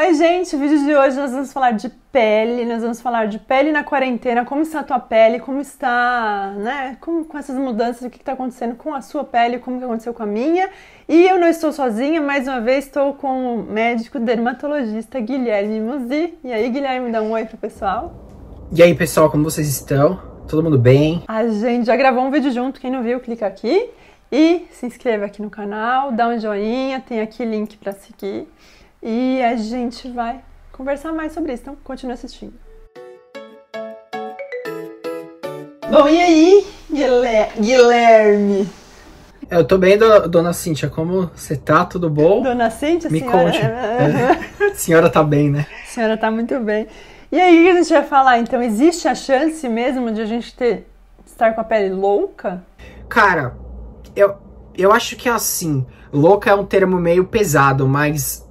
Oi, gente, o vídeo de hoje nós vamos falar de pele, nós vamos falar de pele na quarentena, como está a tua pele, como está, né, como, com essas mudanças, o que está acontecendo com a sua pele, como que aconteceu com a minha. E eu não estou sozinha, mais uma vez estou com o médico dermatologista Guilherme Musi. E aí, Guilherme, dá um oi pro pessoal. E aí, pessoal, como vocês estão? Todo mundo bem? A gente já gravou um vídeo junto, quem não viu, clica aqui. E se inscreva aqui no canal, dá um joinha, tem aqui link para seguir. E a gente vai conversar mais sobre isso, então continue assistindo. Bom, e aí, Guilherme? Eu tô bem, dona Cíntia. Como você tá? Tudo bom? Dona Cíntia, Me senhora... conte. é. é. senhora tá bem, né? A senhora tá muito bem. E aí, que a gente vai falar, então, existe a chance mesmo de a gente ter estar com a pele louca? Cara, eu, eu acho que é assim, louca é um termo meio pesado, mas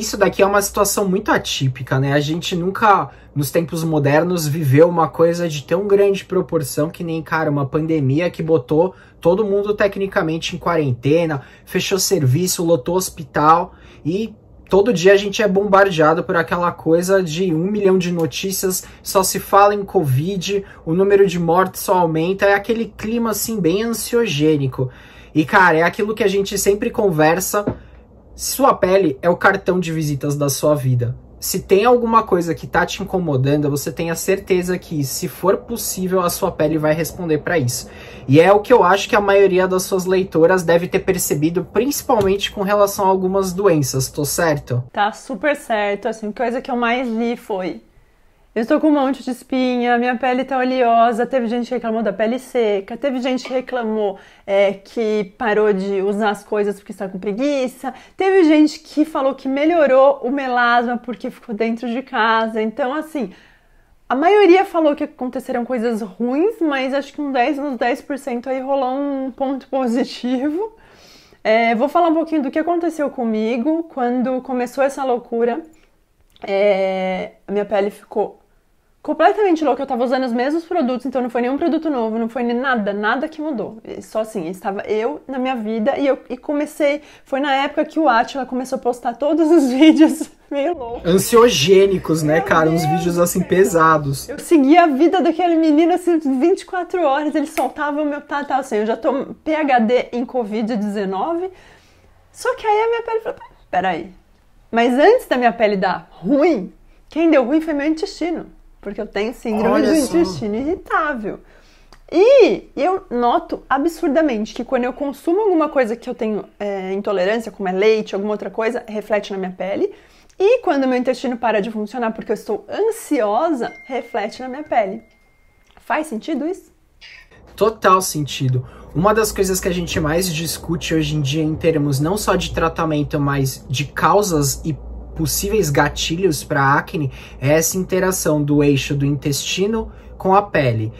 isso daqui é uma situação muito atípica, né? A gente nunca, nos tempos modernos, viveu uma coisa de tão grande proporção que nem, cara, uma pandemia que botou todo mundo tecnicamente em quarentena, fechou serviço, lotou hospital e todo dia a gente é bombardeado por aquela coisa de um milhão de notícias, só se fala em Covid, o número de mortes só aumenta, é aquele clima assim bem ansiogênico. E, cara, é aquilo que a gente sempre conversa sua pele é o cartão de visitas da sua vida. Se tem alguma coisa que tá te incomodando, você tenha certeza que, se for possível, a sua pele vai responder para isso. E é o que eu acho que a maioria das suas leitoras deve ter percebido, principalmente com relação a algumas doenças, tô certo? Tá super certo. Assim, coisa que eu mais li foi eu estou com um monte de espinha, minha pele está oleosa. Teve gente que reclamou da pele seca, teve gente que reclamou é, que parou de usar as coisas porque está com preguiça, teve gente que falou que melhorou o melasma porque ficou dentro de casa. Então, assim, a maioria falou que aconteceram coisas ruins, mas acho que um 10, uns 10% aí rolou um ponto positivo. É, vou falar um pouquinho do que aconteceu comigo quando começou essa loucura. É, a minha pele ficou completamente louca. Eu tava usando os mesmos produtos, então não foi nenhum produto novo, não foi nada, nada que mudou. Só assim, estava eu na minha vida e eu e comecei. Foi na época que o Atila começou a postar todos os vídeos meio louco. Ansiogênicos, né, Meu cara? Deus Uns vídeos assim Deus. pesados. Eu seguia a vida daquele menino assim 24 horas, ele soltava o meu tal, tá, tá, assim. Eu já tô PHD em Covid-19. Só que aí a minha pele falou: peraí. Mas antes da minha pele dar ruim, quem deu ruim foi meu intestino porque eu tenho síndrome Olha do só. intestino irritável. E eu noto absurdamente que quando eu consumo alguma coisa que eu tenho é, intolerância, como é leite, alguma outra coisa, reflete na minha pele. E quando meu intestino para de funcionar porque eu estou ansiosa, reflete na minha pele. Faz sentido isso? Total sentido. Uma das coisas que a gente mais discute hoje em dia em termos não só de tratamento, mas de causas e possíveis gatilhos para acne é essa interação do eixo do intestino com a pele.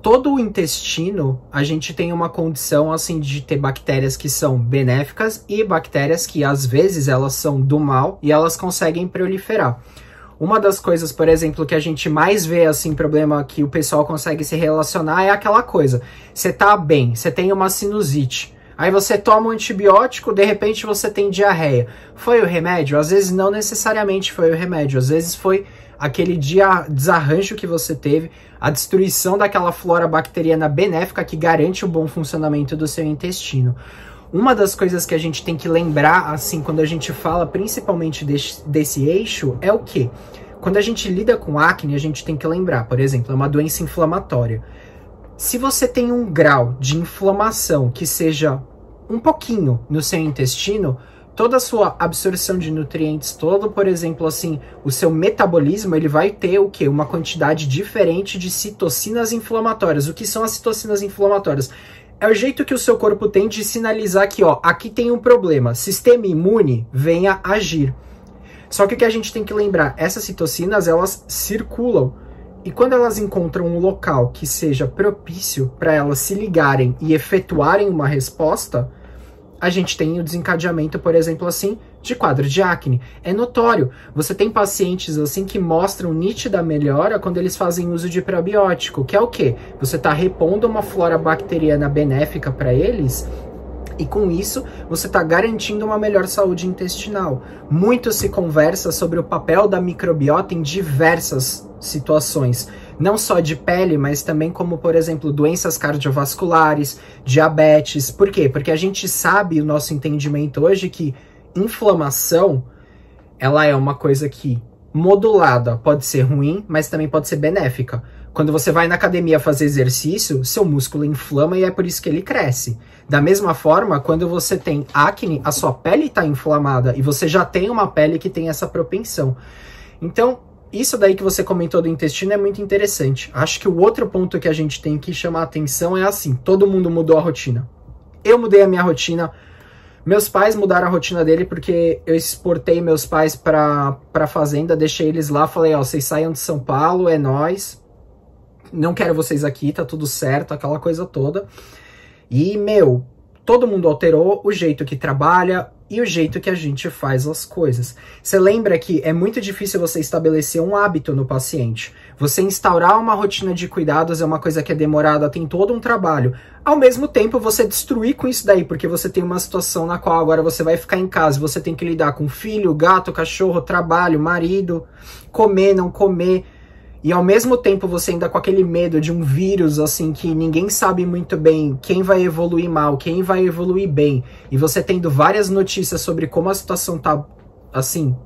Todo o intestino, a gente tem uma condição assim de ter bactérias que são benéficas e bactérias que às vezes elas são do mal e elas conseguem proliferar. Uma das coisas, por exemplo, que a gente mais vê assim problema que o pessoal consegue se relacionar é aquela coisa. Você tá bem, você tem uma sinusite Aí você toma um antibiótico, de repente você tem diarreia. Foi o remédio? Às vezes não necessariamente foi o remédio, às vezes foi aquele dia desarranjo que você teve, a destruição daquela flora bacteriana benéfica que garante o bom funcionamento do seu intestino. Uma das coisas que a gente tem que lembrar, assim, quando a gente fala principalmente desse, desse eixo, é o que? Quando a gente lida com acne, a gente tem que lembrar, por exemplo, é uma doença inflamatória. Se você tem um grau de inflamação que seja um pouquinho no seu intestino, toda a sua absorção de nutrientes, todo, por exemplo, assim, o seu metabolismo, ele vai ter o quê? Uma quantidade diferente de citocinas inflamatórias. O que são as citocinas inflamatórias? É o jeito que o seu corpo tem de sinalizar que, ó, aqui tem um problema. Sistema imune, venha agir. Só que o que a gente tem que lembrar, essas citocinas, elas circulam e quando elas encontram um local que seja propício para elas se ligarem e efetuarem uma resposta, a gente tem o desencadeamento, por exemplo, assim, de quadro de acne. É notório. Você tem pacientes assim que mostram nítida melhora quando eles fazem uso de probiótico, que é o quê? Você está repondo uma flora bacteriana benéfica para eles e com isso, você está garantindo uma melhor saúde intestinal. Muito se conversa sobre o papel da microbiota em diversas situações, não só de pele, mas também como, por exemplo, doenças cardiovasculares, diabetes. Por quê? Porque a gente sabe, o nosso entendimento hoje, que inflamação ela é uma coisa que modulada pode ser ruim, mas também pode ser benéfica. Quando você vai na academia fazer exercício, seu músculo inflama e é por isso que ele cresce. Da mesma forma, quando você tem acne, a sua pele está inflamada e você já tem uma pele que tem essa propensão. Então, isso daí que você comentou do intestino é muito interessante. Acho que o outro ponto que a gente tem que chamar atenção é assim: todo mundo mudou a rotina. Eu mudei a minha rotina. Meus pais mudaram a rotina dele porque eu exportei meus pais para a fazenda, deixei eles lá, falei, ó, vocês saiam de São Paulo, é nós, não quero vocês aqui, tá tudo certo, aquela coisa toda. E, meu, todo mundo alterou o jeito que trabalha e o jeito que a gente faz as coisas. Você lembra que é muito difícil você estabelecer um hábito no paciente. Você instaurar uma rotina de cuidados é uma coisa que é demorada, tem todo um trabalho. Ao mesmo tempo, você destruir com isso daí, porque você tem uma situação na qual agora você vai ficar em casa, você tem que lidar com filho, gato, cachorro, trabalho, marido, comer, não comer, e ao mesmo tempo você ainda com aquele medo de um vírus assim que ninguém sabe muito bem quem vai evoluir mal, quem vai evoluir bem, e você tendo várias notícias sobre como a situação tá assim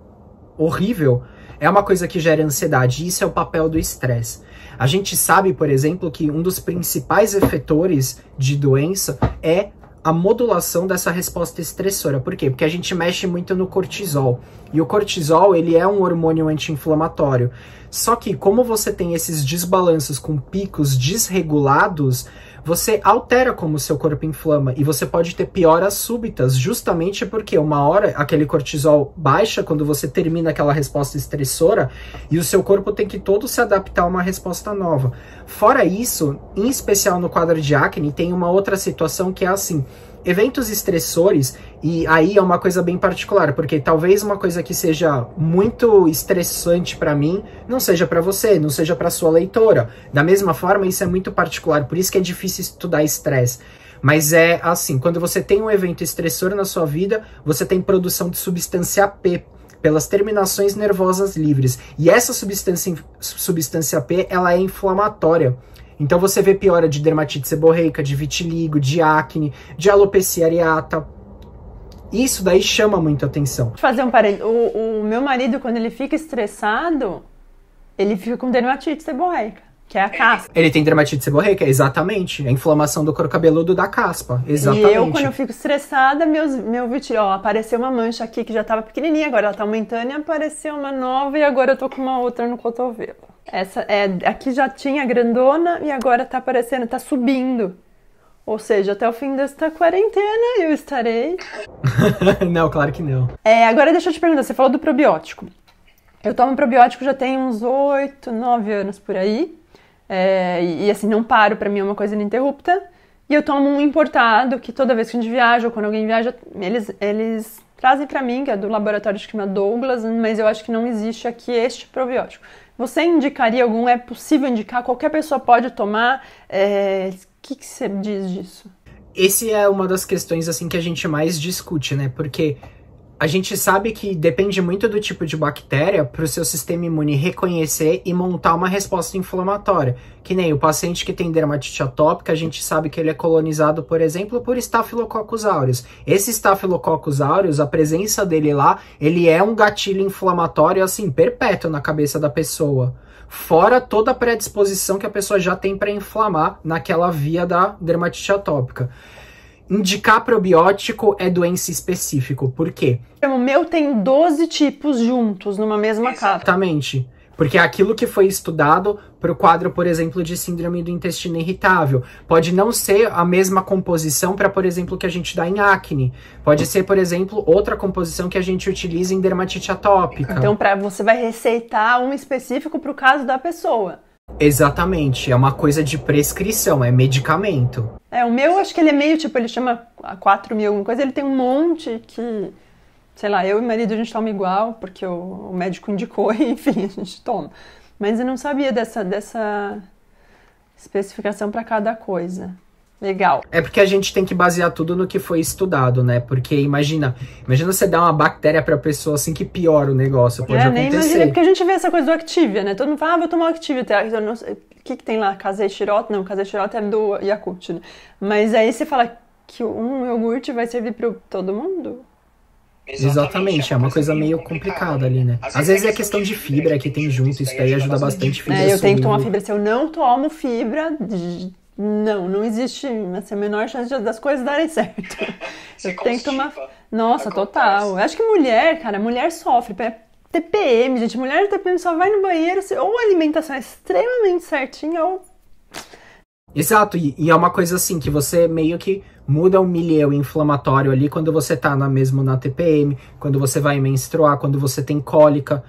horrível, é uma coisa que gera ansiedade. Isso é o papel do estresse. A gente sabe, por exemplo, que um dos principais efetores de doença é a modulação dessa resposta estressora. Por quê? Porque a gente mexe muito no cortisol. E o cortisol, ele é um hormônio anti-inflamatório. Só que como você tem esses desbalanços com picos desregulados, você altera como o seu corpo inflama e você pode ter pioras súbitas, justamente porque uma hora aquele cortisol baixa quando você termina aquela resposta estressora e o seu corpo tem que todo se adaptar a uma resposta nova. Fora isso, em especial no quadro de acne, tem uma outra situação que é assim. Eventos estressores, e aí é uma coisa bem particular, porque talvez uma coisa que seja muito estressante para mim não seja para você, não seja para sua leitora. Da mesma forma, isso é muito particular, por isso que é difícil estudar estresse. Mas é assim, quando você tem um evento estressor na sua vida, você tem produção de substância P pelas terminações nervosas livres. E essa substância, substância P, ela é inflamatória. Então você vê piora de dermatite seborreica, de vitiligo, de acne, de alopecia areata. Isso daí chama muito atenção. Fazer um parênteses. O, o meu marido, quando ele fica estressado, ele fica com dermatite seborreica. Que é a caspa. Ele tem dermatite seborreica, exatamente. É a inflamação do couro cabeludo da caspa, exatamente. E eu, quando eu fico estressada, meus, meu vitiligo... Ó, apareceu uma mancha aqui que já tava pequenininha, agora ela tá aumentando e apareceu uma nova e agora eu tô com uma outra no cotovelo. Essa é, aqui já tinha grandona e agora está aparecendo, está subindo. Ou seja, até o fim desta quarentena eu estarei. não, claro que não. É, agora deixa eu te perguntar, você falou do probiótico. Eu tomo probiótico já tem uns 8, 9 anos por aí. É, e, e, assim, não paro, para mim é uma coisa ininterrupta. E eu tomo um importado que toda vez que a gente viaja ou quando alguém viaja, eles, eles trazem para mim, que é do laboratório de clima é Douglas, mas eu acho que não existe aqui este probiótico. Você indicaria algum? É possível indicar? Qualquer pessoa pode tomar? É... O que, que você diz disso? Essa é uma das questões assim que a gente mais discute, né? Porque a gente sabe que depende muito do tipo de bactéria para o seu sistema imune reconhecer e montar uma resposta inflamatória. Que nem o paciente que tem dermatite atópica, a gente sabe que ele é colonizado, por exemplo, por Staphylococcus aureus. Esse Staphylococcus aureus, a presença dele lá, ele é um gatilho inflamatório assim perpétuo na cabeça da pessoa. Fora toda a predisposição que a pessoa já tem para inflamar naquela via da dermatite atópica indicar probiótico é doença específico. Por quê? Então, o meu tem 12 tipos juntos numa mesma Exatamente. capa. Exatamente. Porque é aquilo que foi estudado para o quadro, por exemplo, de síndrome do intestino irritável. Pode não ser a mesma composição para, por exemplo, que a gente dá em acne. Pode ser, por exemplo, outra composição que a gente utiliza em dermatite atópica. Então, para você vai receitar um específico para o caso da pessoa. Exatamente. É uma coisa de prescrição, é medicamento. É, o meu acho que ele é meio tipo, ele chama a 4 mil alguma coisa, ele tem um monte que, sei lá, eu e o marido a gente toma igual, porque o, o médico indicou e enfim, a gente toma. Mas eu não sabia dessa, dessa especificação para cada coisa. Legal. É porque a gente tem que basear tudo no que foi estudado, né? Porque imagina, imagina você dar uma bactéria pra pessoa assim que piora o negócio, pode é, acontecer. Nem imagina, porque a gente vê essa coisa do Activia, né? Todo mundo fala, ah, vou tomar o Activia. Tá? O que, que tem lá? Casei Não, Casei é do Yakult, né? Mas aí você fala que um iogurte vai servir pra todo mundo? Exatamente, é, é uma coisa meio complicada ali, né? né? Às vezes é, é questão de fibra que tem junto, isso daí ajuda bastante. Fibra é, eu tenho que tomar fibra. Se eu não tomo fibra, não, não existe assim, a menor chance das coisas darem certo. Você tem que tomar. Nossa, acontece. total. Eu acho que mulher, cara, mulher sofre. TPM, gente, mulher TPM só vai no banheiro se ou a alimentação é extremamente certinha ou. Exato, e, e, é uma coisa assim que você meio que muda o milieu inflamatório ali quando você tá na, mesmo na TPM, quando você vai menstruar, quando você tem cólica.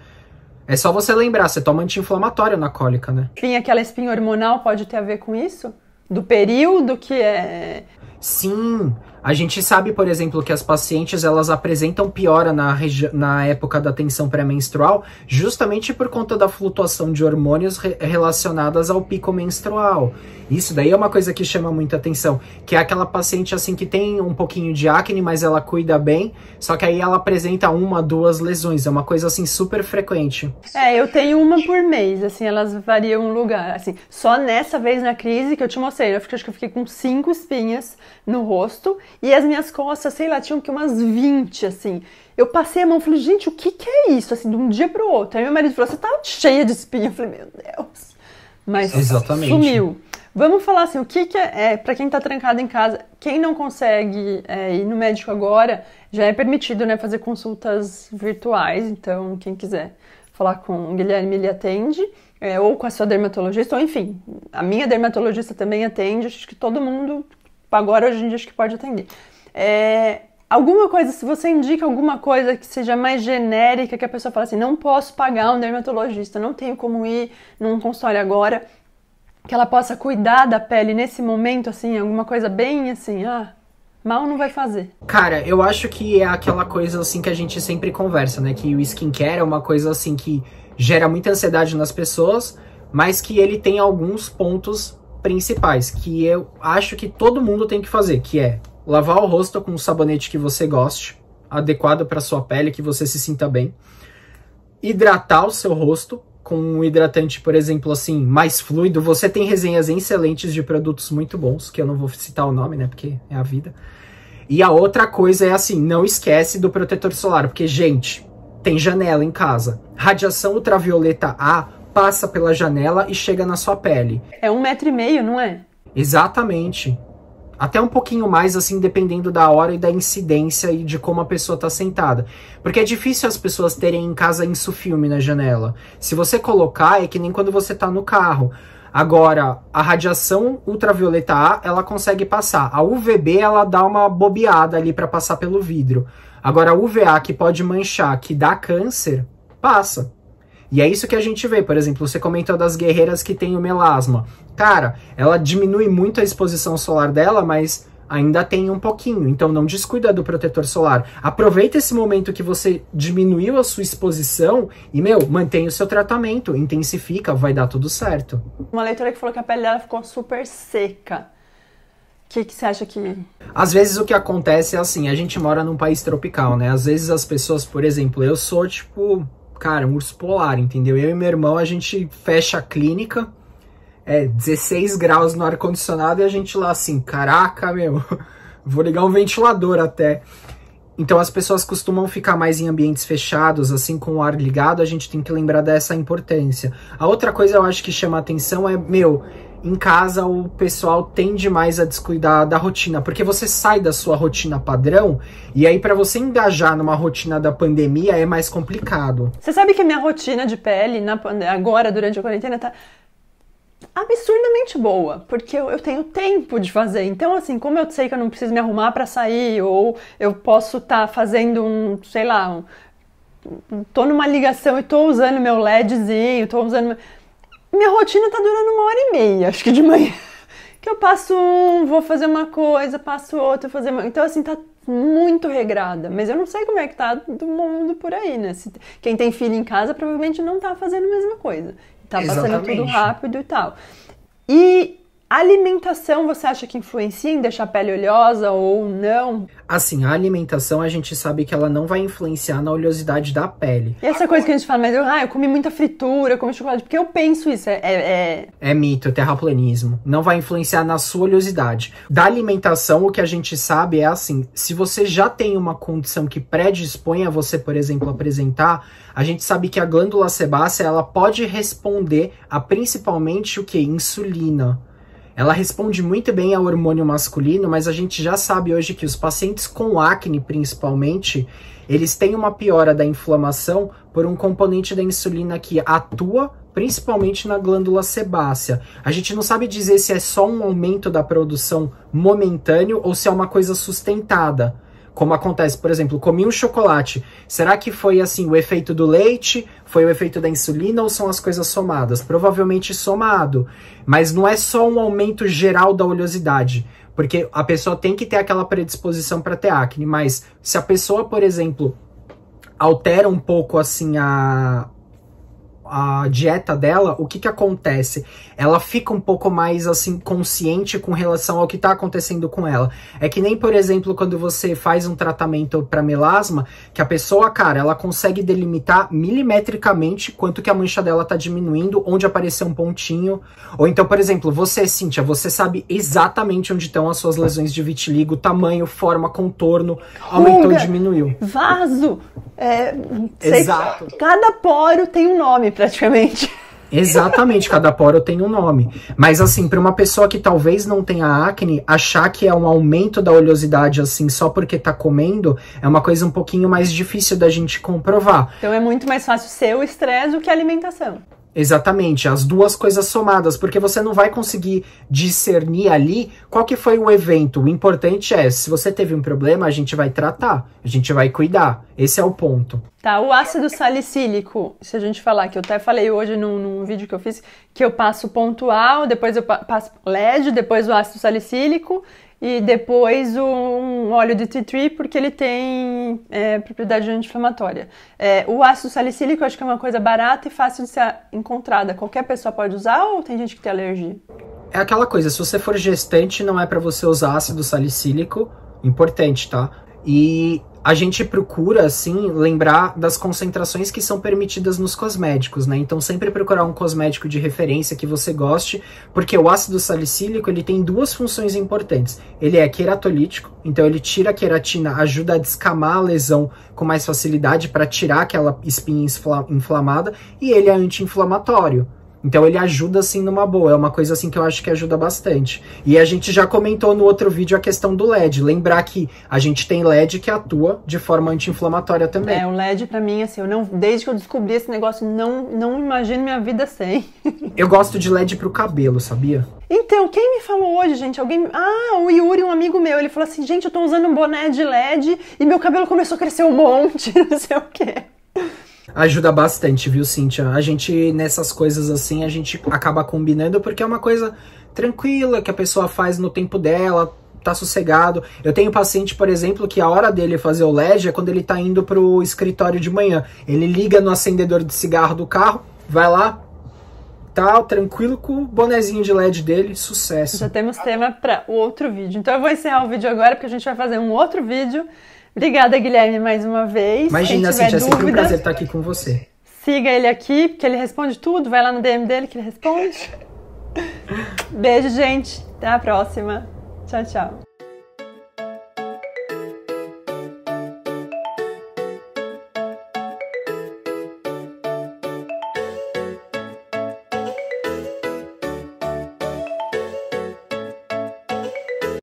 É só você lembrar, você toma anti-inflamatório na cólica, né? Sim, aquela espinha hormonal pode ter a ver com isso? do período que é Sim, a gente sabe, por exemplo, que as pacientes elas apresentam piora na, na época da tensão pré-menstrual, justamente por conta da flutuação de hormônios re relacionadas ao pico menstrual. Isso daí é uma coisa que chama muita atenção, que é aquela paciente assim que tem um pouquinho de acne, mas ela cuida bem, só que aí ela apresenta uma, duas lesões, é uma coisa assim super frequente. É, eu tenho uma por mês, assim, elas variam um lugar, assim. Só nessa vez na crise que eu te mostrei, eu acho que eu fiquei com cinco espinhas no rosto e as minhas costas, sei lá, tinham que umas 20, assim. Eu passei a mão e falei, gente, o que que é isso? Assim, de um dia pro outro. Aí meu marido falou, você tá cheia de espinha. Eu falei, meu Deus. Mas Exatamente. sumiu. Vamos falar assim, o que, que é, é para quem está trancado em casa, quem não consegue é, ir no médico agora, já é permitido né, fazer consultas virtuais, então quem quiser falar com o Guilherme, ele atende, é, ou com a sua dermatologista, ou enfim, a minha dermatologista também atende, acho que todo mundo Tipo, agora hoje em dia acho que pode atender. É, alguma coisa, se você indica alguma coisa que seja mais genérica, que a pessoa fala assim, não posso pagar um dermatologista, não tenho como ir num consultório agora, que ela possa cuidar da pele nesse momento, assim, alguma coisa bem assim, ah, mal não vai fazer. Cara, eu acho que é aquela coisa assim que a gente sempre conversa, né? Que o skincare é uma coisa assim que gera muita ansiedade nas pessoas, mas que ele tem alguns pontos principais, que eu acho que todo mundo tem que fazer, que é lavar o rosto com um sabonete que você goste, adequado para sua pele, que você se sinta bem. Hidratar o seu rosto com um hidratante, por exemplo, assim, mais fluido. Você tem resenhas excelentes de produtos muito bons, que eu não vou citar o nome, né, porque é a vida. E a outra coisa é assim, não esquece do protetor solar, porque gente, tem janela em casa. Radiação ultravioleta A passa pela janela e chega na sua pele. É um metro e meio, não é? Exatamente. Até um pouquinho mais, assim, dependendo da hora e da incidência e de como a pessoa tá sentada. Porque é difícil as pessoas terem em casa isso filme na janela. Se você colocar, é que nem quando você tá no carro. Agora, a radiação ultravioleta A, ela consegue passar. A UVB, ela dá uma bobeada ali para passar pelo vidro. Agora, a UVA, que pode manchar, que dá câncer, passa. E é isso que a gente vê, por exemplo, você comentou das guerreiras que tem o melasma. Cara, ela diminui muito a exposição solar dela, mas ainda tem um pouquinho, então não descuida do protetor solar. Aproveita esse momento que você diminuiu a sua exposição e, meu, mantenha o seu tratamento, intensifica, vai dar tudo certo. Uma leitora que falou que a pele dela ficou super seca. O que, que você acha que. Às vezes o que acontece é assim, a gente mora num país tropical, né? Às vezes as pessoas, por exemplo, eu sou tipo cara, um urso polar, entendeu? Eu e meu irmão, a gente fecha a clínica, é 16 graus no ar-condicionado e a gente lá assim, caraca, meu, vou ligar um ventilador até. Então as pessoas costumam ficar mais em ambientes fechados, assim com o ar ligado, a gente tem que lembrar dessa importância. A outra coisa eu acho que chama atenção é, meu, em casa o pessoal tende mais a descuidar da rotina, porque você sai da sua rotina padrão e aí para você engajar numa rotina da pandemia é mais complicado. Você sabe que minha rotina de pele na, agora durante a quarentena tá absurdamente boa, porque eu, eu, tenho tempo de fazer. Então, assim, como eu sei que eu não preciso me arrumar para sair, ou eu posso estar tá fazendo um, sei lá, um, tô numa ligação e tô usando meu LEDzinho, tô usando. Minha rotina tá durando uma hora e meia, acho que de manhã. Que eu passo um, vou fazer uma coisa, passo outra, fazer uma... Então, assim, tá muito regrada. Mas eu não sei como é que tá do mundo por aí, né? Se... Quem tem filho em casa provavelmente não tá fazendo a mesma coisa tá Exatamente. passando tudo rápido e tal. E a alimentação você acha que influencia em deixar a pele oleosa ou não? Assim, a alimentação a gente sabe que ela não vai influenciar na oleosidade da pele. E essa é coisa que a gente fala, mas eu, ah, eu comi muita fritura, eu comi chocolate, porque eu penso isso, é... É, é... é mito, é terraplanismo. Não vai influenciar na sua oleosidade. Da alimentação, o que a gente sabe é assim, se você já tem uma condição que predispõe a você, por exemplo, apresentar, a gente sabe que a glândula sebácea, ela pode responder a principalmente o que? Insulina. Ela responde muito bem ao hormônio masculino, mas a gente já sabe hoje que os pacientes com acne, principalmente, eles têm uma piora da inflamação por um componente da insulina que atua principalmente na glândula sebácea. A gente não sabe dizer se é só um aumento da produção momentâneo ou se é uma coisa sustentada. Como acontece, por exemplo, comi um chocolate. Será que foi assim o efeito do leite? Foi o efeito da insulina ou são as coisas somadas? Provavelmente somado. Mas não é só um aumento geral da oleosidade. Porque a pessoa tem que ter aquela predisposição para ter acne, mas se a pessoa, por exemplo, altera um pouco assim a, a dieta dela, o que que acontece? Ela fica um pouco mais, assim, consciente com relação ao que tá acontecendo com ela. É que nem, por exemplo, quando você faz um tratamento para melasma, que a pessoa, cara, ela consegue delimitar milimetricamente quanto que a mancha dela tá diminuindo, onde apareceu um pontinho. Ou então, por exemplo, você, Cíntia, você sabe exatamente onde estão as suas lesões de vitiligo, tamanho, forma, contorno, aumentou, Uga, diminuiu. Vaso! É, Exato. cada poro tem um nome, praticamente. Exatamente, cada poro tem um nome. Mas assim, para uma pessoa que talvez não tenha acne, achar que é um aumento da oleosidade assim só porque tá comendo é uma coisa um pouquinho mais difícil da gente comprovar. Então é muito mais fácil ser o estresse do que a alimentação. Exatamente, as duas coisas somadas, porque você não vai conseguir discernir ali qual que foi o evento. O importante é, se você teve um problema, a gente vai tratar, a gente vai cuidar. Esse é o ponto. Tá, o ácido salicílico, se a gente falar, que eu até falei hoje num, num vídeo que eu fiz, que eu passo pontual, depois eu passo LED, depois o ácido salicílico e depois um óleo de tea tree porque ele tem é, propriedade anti-inflamatória. É, o ácido salicílico eu acho que é uma coisa barata e fácil de ser encontrada. Qualquer pessoa pode usar ou tem gente que tem alergia? É aquela coisa, se você for gestante não é para você usar ácido salicílico, importante, tá? E a gente procura, assim, lembrar das concentrações que são permitidas nos cosméticos, né? Então, sempre procurar um cosmético de referência que você goste, porque o ácido salicílico, ele tem duas funções importantes. Ele é queratolítico, então ele tira a queratina, ajuda a descamar a lesão com mais facilidade para tirar aquela espinha inflamada, e ele é anti-inflamatório, então ele ajuda assim numa boa, é uma coisa assim que eu acho que ajuda bastante. E a gente já comentou no outro vídeo a questão do LED, lembrar que a gente tem LED que atua de forma anti-inflamatória também. É, o LED para mim assim, eu não desde que eu descobri esse negócio, não não imagino minha vida sem. eu gosto de LED pro cabelo, sabia? Então, quem me falou hoje, gente? Alguém. Ah, o Yuri, um amigo meu, ele falou assim: gente, eu tô usando um boné de LED e meu cabelo começou a crescer um monte, não sei o quê. Ajuda bastante, viu, Cintia? A gente, nessas coisas assim, a gente acaba combinando porque é uma coisa tranquila que a pessoa faz no tempo dela, tá sossegado. Eu tenho paciente, por exemplo, que a hora dele fazer o LED é quando ele tá indo pro escritório de manhã. Ele liga no acendedor de cigarro do carro, vai lá, tal, tá tranquilo com o bonezinho de LED dele, sucesso. Já temos tema para o outro vídeo. Então eu vou encerrar o vídeo agora porque a gente vai fazer um outro vídeo Obrigada, Guilherme, mais uma vez. Imagina, Cintia, é sempre um prazer estar aqui com você. Siga ele aqui, porque ele responde tudo. Vai lá no DM dele que ele responde. Beijo, gente. Até a próxima. Tchau, tchau.